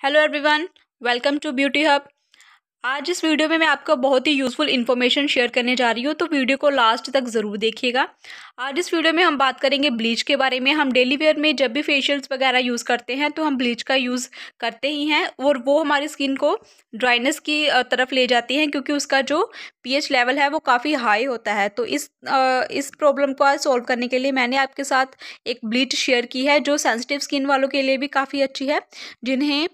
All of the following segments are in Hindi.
Hello everyone, welcome to Beauty Hub. आज इस वीडियो में मैं आपको बहुत ही यूज़फुल इन्फॉर्मेशन शेयर करने जा रही हूँ तो वीडियो को लास्ट तक ज़रूर देखिएगा आज इस वीडियो में हम बात करेंगे ब्लीच के बारे में हम डेली वेयर में जब भी फेशियल्स वगैरह यूज़ करते हैं तो हम ब्लीच का यूज़ करते ही हैं और वो हमारी स्किन को ड्राइनेस की तरफ ले जाती है क्योंकि उसका जो पी लेवल है वो काफ़ी हाई होता है तो इस इस प्रॉब्लम को आज सॉल्व करने के लिए मैंने आपके साथ एक ब्लीच शेयर की है जो सेंसिटिव स्किन वालों के लिए भी काफ़ी अच्छी है जिन्हें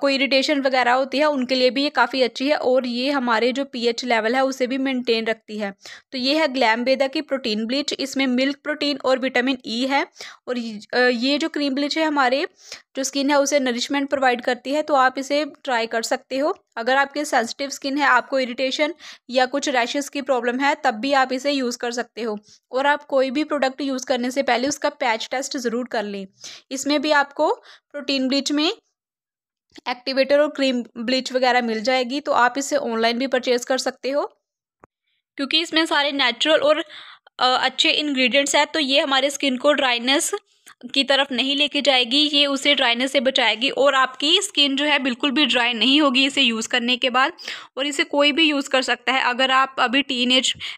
कोई इरीटेशन वगैरह होती है उनके लिए भी ये काफ़ी अच्छी होती है और ये हमारे जो पीएच लेवल है उसे भी मेंटेन रखती है तो ये है ग्लैम बेदा की प्रोटीन ब्लीच इसमें मिल्क प्रोटीन और विटामिन ई e है और ये जो क्रीम ब्लीच है हमारे जो स्किन है उसे नरिशमेंट प्रोवाइड करती है तो आप इसे ट्राई कर सकते हो अगर आपके सेंसिटिव स्किन है आपको इरिटेशन या कुछ रैशेस की प्रॉब्लम है तब भी आप इसे यूज़ कर सकते हो और आप कोई भी प्रोडक्ट यूज़ करने से पहले उसका पैच टेस्ट ज़रूर कर लें इसमें भी आपको प्रोटीन ब्लीच में एक्टिवेटर और क्रीम ब्लीच वगैरह मिल जाएगी तो आप इसे ऑनलाइन भी परचेज़ कर सकते हो क्योंकि इसमें सारे नेचुरल और अच्छे इंग्रेडिएंट्स हैं तो ये हमारे स्किन को ड्राइनेस की तरफ नहीं लेके जाएगी ये उसे ड्राइनेस से बचाएगी और आपकी स्किन जो है बिल्कुल भी ड्राई नहीं होगी इसे यूज़ करने के बाद और इसे कोई भी यूज़ कर सकता है अगर आप अभी टीन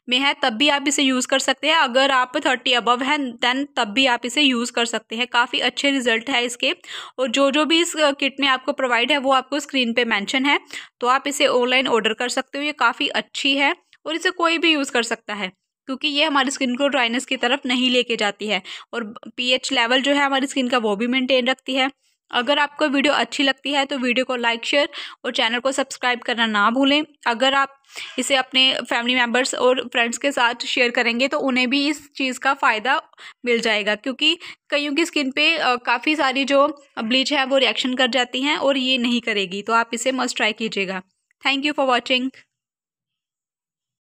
में हैं तब भी आप इसे यूज़ कर सकते हैं अगर आप थर्टी अबव हैं देन तब भी आप इसे यूज़ कर सकते हैं काफ़ी अच्छे रिजल्ट है इसके और जो जो भी इस किट में आपको प्रोवाइड है वो आपको स्क्रीन पर मैंशन है तो आप इसे ऑनलाइन ऑर्डर कर सकते हो ये काफ़ी अच्छी है और इसे कोई भी यूज़ कर सकता है क्योंकि ये हमारी स्किन को ड्राइनेस की तरफ नहीं लेके जाती है और पीएच लेवल जो है हमारी स्किन का वो भी मेंटेन रखती है अगर आपको वीडियो अच्छी लगती है तो वीडियो को लाइक शेयर और चैनल को सब्सक्राइब करना ना भूलें अगर आप इसे अपने फैमिली मेम्बर्स और फ्रेंड्स के साथ शेयर करेंगे तो उन्हें भी इस चीज़ का फ़ायदा मिल जाएगा क्योंकि कईयों की स्किन पे काफ़ी सारी जो ब्लीच है वो रिएक्शन कर जाती हैं और ये नहीं करेगी तो आप इसे मस्ट ट्राई कीजिएगा थैंक यू फॉर वॉचिंग